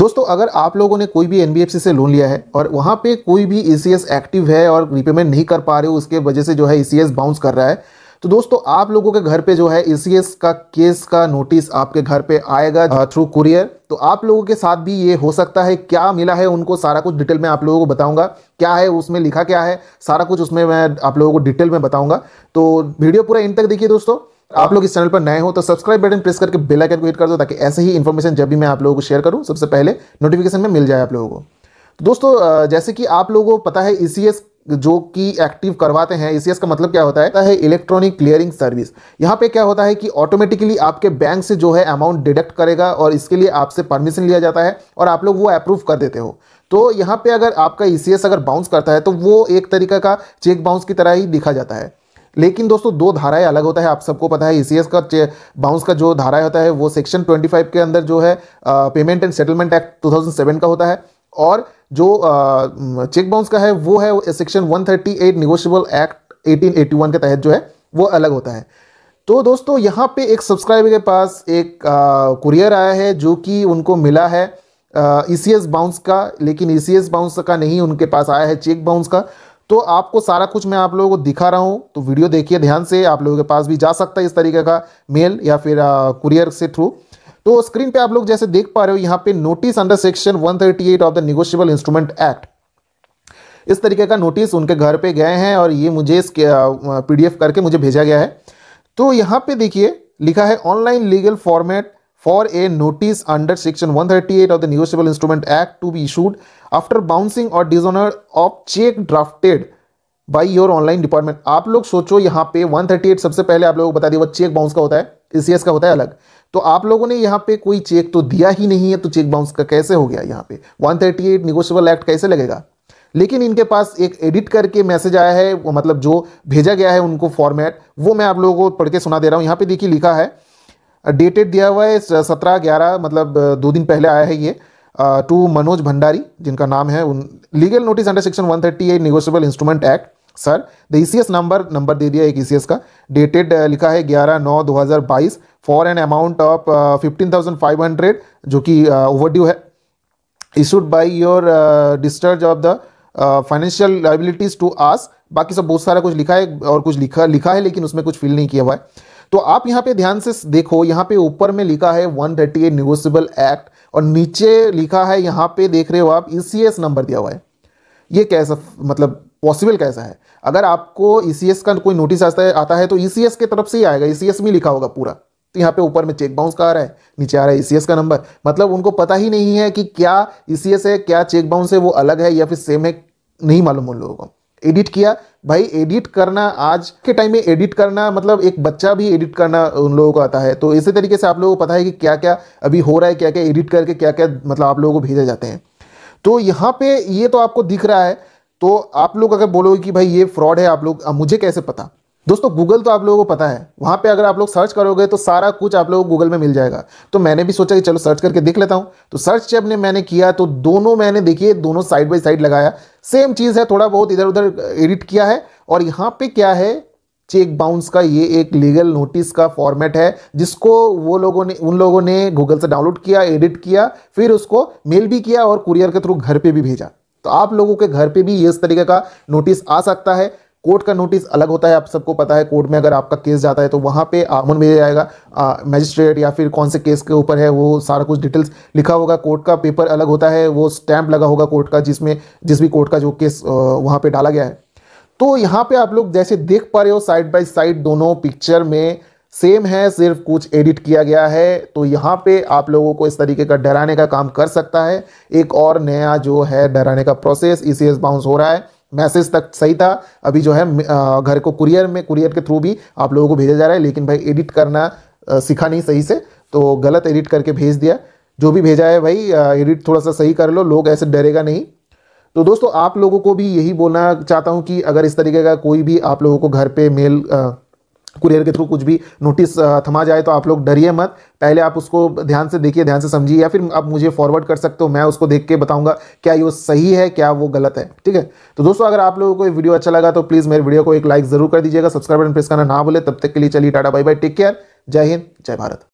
दोस्तों अगर आप लोगों ने कोई भी एनबीएफसी से लोन लिया है और वहाँ पे कोई भी ई e एक्टिव है और रिपेमेंट नहीं कर पा रहे हो उसके वजह से जो है ई e बाउंस कर रहा है तो दोस्तों आप लोगों के घर पे जो है ई e का केस का नोटिस आपके घर पे आएगा थ्रू uh, कुरियर तो आप लोगों के साथ भी ये हो सकता है क्या मिला है उनको सारा कुछ डिटेल में आप लोगों को बताऊंगा क्या है उसमें लिखा क्या है सारा कुछ उसमें मैं आप लोगों को डिटेल में बताऊंगा तो वीडियो पूरा इन तक देखिए दोस्तों आप लोग इस चैनल पर नए हो तो सब्सक्राइब बटन प्रेस करके बेल आइकन को हिट कर दो ताकि ऐसे ही इन्फॉर्मेशन जब भी मैं आप लोगों को शेयर करूँ सबसे पहले नोटिफिकेशन में मिल जाए आप लोगों को तो दोस्तों जैसे कि आप लोगों को पता है ई e जो कि एक्टिव करवाते हैं ई e का मतलब क्या होता है इलेक्ट्रॉनिक क्लियरिंग सर्विस यहाँ पे क्या होता है कि ऑटोमेटिकली आपके बैंक से जो है अमाउंट डिडक्ट करेगा और इसके लिए आपसे परमिशन लिया जाता है और आप लोग वो अप्रूव कर देते हो तो यहाँ पे अगर आपका ई e अगर बाउंस करता है तो वो एक तरीका का चेक बाउंस की तरह ही दिखा जाता है लेकिन दोस्तों दो धाराएं अलग होता है आप सबको पता है ई e का बाउंस का जो धारा होता है वो सेक्शन 25 के अंदर जो है पेमेंट एंड सेटलमेंट एक्ट 2007 का होता है और जो आ, चेक बाउंस का है वो है सेक्शन 138 निगोशियबल एक्ट एटीन के तहत जो है वो अलग होता है तो दोस्तों यहाँ पे एक सब्सक्राइबर के पास एक कुरियर आया है जो कि उनको मिला है ई सी बाउंस का लेकिन ई सी बाउंस का नहीं उनके पास आया है चेक बाउंस का तो आपको सारा कुछ मैं आप लोगों को दिखा रहा हूँ तो वीडियो देखिए ध्यान से आप लोगों के पास भी जा सकता है इस तरीके का मेल या फिर कुरियर से थ्रू तो स्क्रीन पे आप लोग जैसे देख पा रहे हो यहाँ पे notice under section 138 of the negotiable instrument act इस तरीके का नोटिस उनके घर पे गए हैं और ये मुझे इसके पीडीएफ करके मुझे भेजा गया है तो यहाँ पे देखिए लिखा है online legal format for a notice under section 138 of the negotiable instrument act to be issued after bouncing or dishonor of check drafted by your online department आप लोग सोचो यहाँ पे 138 सबसे पहले आप लोगों को बता दिया वो चेक बाउंस का होता है ई का होता है अलग तो आप लोगों ने यहाँ पे कोई चेक तो दिया ही नहीं है तो चेक बाउंस का कैसे हो गया यहाँ पे 138 निगोशियबल एक्ट कैसे लगेगा लेकिन इनके पास एक एडिट करके मैसेज आया है मतलब जो भेजा गया है उनको फॉर्मेट वो मैं आप लोगों को पढ़ के सुना दे रहा हूँ यहाँ पे देखिए लिखा है डेटेड दिया हुआ है सत्रह ग्यारह मतलब दो दिन पहले आया है ये टू मनोज भंडारी जिनका नाम है उन legal notice under section one thirty eight negotiable instrument act sir the E number number दे दिया एक ई सी एस का डेटेड लिखा है ग्यारह नौ दो हज़ार बाईस for an amount of fifteen thousand five hundred जो कि ओवरड्यू है issued by your discharge of the financial liabilities to आस बाकी सब बहुत सारा कुछ लिखा है और कुछ लिखा लिखा है लेकिन उसमें कुछ फील नहीं किया हुआ है तो आप यहाँ पे ध्यान से देखो यहाँ पे ऊपर में लिखा है one thirty eight negotiable act और नीचे लिखा है यहाँ पे देख रहे हो आप ई e नंबर दिया हुआ है ये कैसा मतलब पॉसिबल कैसा है अगर आपको ई e का कोई नोटिस आता है आता है तो ई e के तरफ से ही आएगा ई में लिखा होगा पूरा तो यहाँ पे ऊपर में चेक बाउंस का आ रहा है नीचे आ रहा है ई का नंबर मतलब उनको पता ही नहीं है कि क्या ई है क्या चेक बाउंस है वो अलग है या फिर सेम है नहीं मालूम उन लोगों को एडिट किया भाई एडिट करना आज के टाइम में एडिट करना मतलब एक बच्चा भी एडिट करना उन लोगों को आता है तो इसी तरीके से आप लोगों को पता है कि क्या क्या अभी हो रहा है क्या क्या एडिट करके क्या क्या मतलब आप लोगों को भेजे जाते हैं तो यहाँ पे ये तो आपको दिख रहा है तो आप लोग अगर बोलोगे कि भाई ये फ्रॉड है आप लोग मुझे कैसे पता दोस्तों गूगल तो आप लोगों को पता है वहाँ पे अगर आप लोग सर्च करोगे तो सारा कुछ आप लोगों को गूगल में मिल जाएगा तो मैंने भी सोचा कि चलो सर्च करके देख लेता हूँ तो सर्च जब ने मैंने किया तो दोनों मैंने देखिए दोनों साइड बाई साइड लगाया सेम चीज़ है थोड़ा बहुत इधर उधर एडिट किया है और यहाँ पे क्या है चेक बाउंस का ये एक लीगल नोटिस का फॉर्मेट है जिसको वो लोगों ने उन लोगों ने गूगल से डाउनलोड किया एडिट किया फिर उसको मेल भी किया और कुरियर के थ्रू घर पर भी भेजा तो आप लोगों के घर पर भी इस तरीके का नोटिस आ सकता है कोर्ट का नोटिस अलग होता है आप सबको पता है कोर्ट में अगर आपका केस जाता है तो वहाँ पे आमन भेजा जाएगा मजिस्ट्रेट या फिर कौन से केस के ऊपर है वो सारा कुछ डिटेल्स लिखा होगा कोर्ट का पेपर अलग होता है वो स्टैंप लगा होगा कोर्ट का जिसमें जिस भी कोर्ट का जो केस वहाँ पर डाला गया है तो यहाँ पर आप लोग जैसे देख पा रहे हो साइड बाई साइड दोनों पिक्चर में सेम है सिर्फ कुछ एडिट किया गया है तो यहाँ पे आप लोगों को इस तरीके का डराने का काम कर सकता है एक और नया जो है डराने का प्रोसेस ई बाउंस हो रहा है मैसेज तक सही था अभी जो है घर को कुरियर में कुरियर के थ्रू भी आप लोगों को भेजा जा रहा है लेकिन भाई एडिट करना सीखा नहीं सही से तो गलत एडिट करके भेज दिया जो भी भेजा है भाई एडिट थोड़ा सा सही कर लो लोग ऐसे डरेगा नहीं तो दोस्तों आप लोगों को भी यही बोलना चाहता हूँ कि अगर इस तरीके का कोई भी आप लोगों को घर पे मेल कुरियर के थ्रू कुछ भी नोटिस थमा जाए तो आप लोग डरिए मत पहले आप उसको ध्यान से देखिए ध्यान से समझिए या फिर आप मुझे फॉरवर्ड कर सकते हो मैं उसको देख के बताऊंगा क्या ये सही है क्या वो गलत है ठीक है तो दोस्तों अगर आप लोगों को ये वीडियो अच्छा लगा तो प्लीज़ मेरे वीडियो को एक लाइक जरूर कर दीजिएगा सब्सक्राइब बटन प्रेस करना ना बोले तब तक के लिए चलिए tata bye bye take care जय हिंद जय भारत